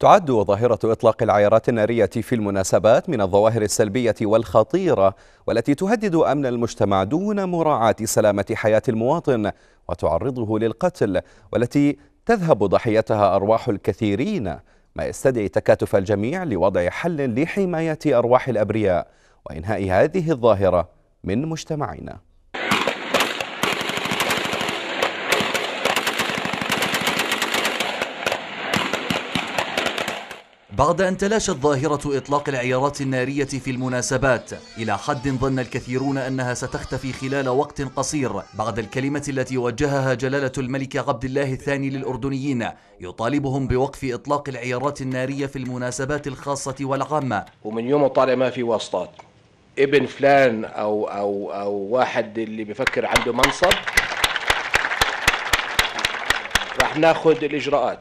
تعد ظاهرة إطلاق العيارات النارية في المناسبات من الظواهر السلبية والخطيرة والتي تهدد أمن المجتمع دون مراعاة سلامة حياة المواطن وتعرضه للقتل والتي تذهب ضحيتها أرواح الكثيرين ما يستدعي تكاتف الجميع لوضع حل لحماية أرواح الأبرياء وإنهاء هذه الظاهرة من مجتمعنا بعد أن تلاشت ظاهرة إطلاق العيارات النارية في المناسبات إلى حد ظن الكثيرون أنها ستختفي خلال وقت قصير بعد الكلمة التي وجهها جلالة الملك عبد الله الثاني للأردنيين يطالبهم بوقف إطلاق العيارات النارية في المناسبات الخاصة والعامة ومن يوم طالع ما في واسطات ابن فلان أو, أو, أو واحد اللي بفكر عنده منصب راح ناخذ الإجراءات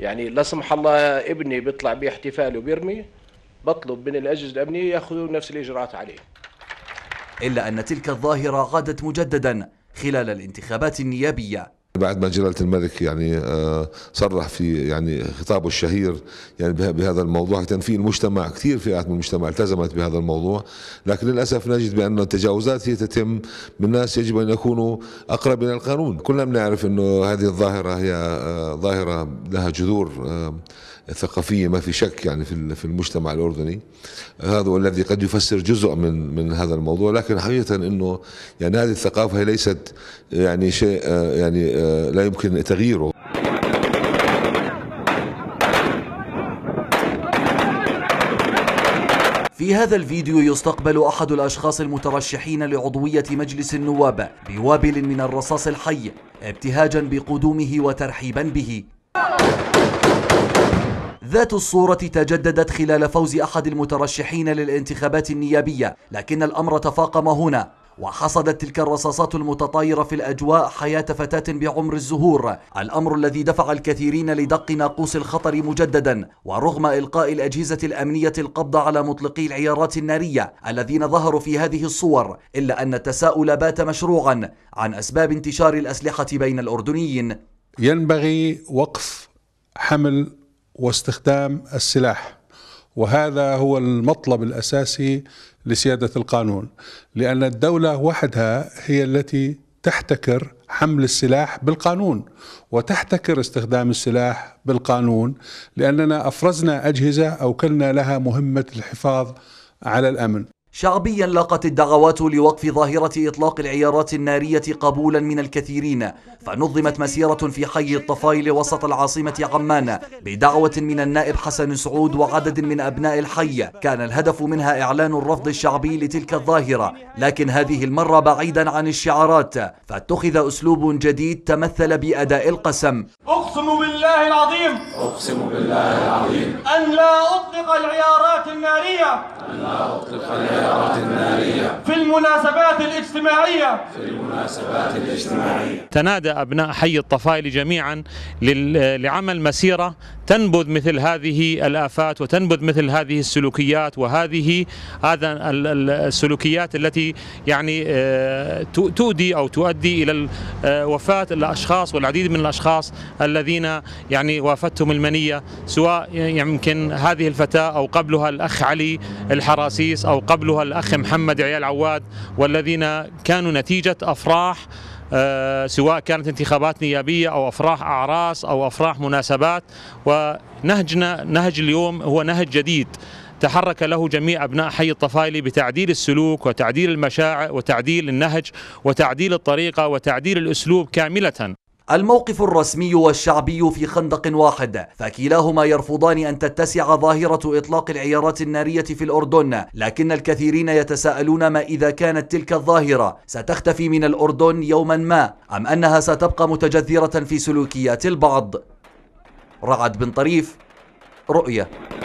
يعني لا سمح الله ابني بيطلع باحتفال وبيرمي بطلب من الاجهزه الامنيه ياخذوا نفس الاجراءات عليه الا ان تلك الظاهره غادت مجددا خلال الانتخابات النيابيه بعد ما جلالة الملك يعني آه، صرح في يعني خطابه الشهير يعني بهذا الموضوع تنفي المجتمع كثير فئات من المجتمع التزمت بهذا الموضوع لكن للأسف نجد بأن التجاوزات هي تتم من ناس يجب أن يكونوا أقرب إلى القانون كلنا بنعرف أنه هذه الظاهرة هي آه، ظاهرة لها جذور آه، ثقافيه ما في شك يعني في في المجتمع الاردني هذا الذي قد يفسر جزء من من هذا الموضوع لكن حقيقه انه يعني هذه الثقافه هي ليست يعني شيء آه، يعني آه، لا يمكن تغييره في هذا الفيديو يستقبل أحد الأشخاص المترشحين لعضوية مجلس النواب بوابل من الرصاص الحي ابتهاجا بقدومه وترحيبا به ذات الصورة تجددت خلال فوز أحد المترشحين للانتخابات النيابية لكن الأمر تفاقم هنا وحصدت تلك الرصاصات المتطايرة في الأجواء حياة فتاة بعمر الزهور الأمر الذي دفع الكثيرين لدق ناقوس الخطر مجددا ورغم إلقاء الأجهزة الأمنية القبض على مطلقي العيارات النارية الذين ظهروا في هذه الصور إلا أن التساؤل بات مشروعا عن أسباب انتشار الأسلحة بين الأردنيين ينبغي وقف حمل واستخدام السلاح وهذا هو المطلب الاساسي لسياده القانون لان الدوله وحدها هي التي تحتكر حمل السلاح بالقانون وتحتكر استخدام السلاح بالقانون لاننا افرزنا اجهزه اوكلنا لها مهمه الحفاظ على الامن شعبيا لاقت الدعوات لوقف ظاهرة إطلاق العيارات النارية قبولا من الكثيرين فنظمت مسيرة في حي الطفايل وسط العاصمة عمان بدعوة من النائب حسن سعود وعدد من أبناء الحي كان الهدف منها إعلان الرفض الشعبي لتلك الظاهرة لكن هذه المرة بعيدا عن الشعارات فاتخذ أسلوب جديد تمثل بأداء القسم أقسم بالله العظيم أقسم بالله العظيم أن لا أطلق العيارات الخلايا النارية الخلايا النارية في المناسبات الاجتماعية في المناسبات الاجتماعية تنادى أبناء حي الطفائل جميعا لعمل مسيرة تنبذ مثل هذه الآفات وتنبذ مثل هذه السلوكيات وهذه هذا السلوكيات التي يعني آه، تؤدي أو تؤدي إلى آه، وفاة الأشخاص والعديد من الأشخاص الذين يعني وافتهم المنية سواء يمكن هذه الفتاة أو قبلها الأخ علي الحراسيس أو قبلها الأخ محمد عيال عواد والذين كانوا نتيجة أفراح آه، سواء كانت انتخابات نيابية أو أفراح أعراس أو أفراح مناسبات ونهجنا نهج اليوم هو نهج جديد تحرك له جميع أبناء حي الطفايلي بتعديل السلوك وتعديل المشاعر وتعديل النهج وتعديل الطريقة وتعديل الأسلوب كاملة الموقف الرسمي والشعبي في خندق واحد فكلاهما يرفضان أن تتسع ظاهرة إطلاق العيارات النارية في الأردن لكن الكثيرين يتساءلون ما إذا كانت تلك الظاهرة ستختفي من الأردن يوما ما أم أنها ستبقى متجذرة في سلوكيات البعض رعد بن طريف رؤية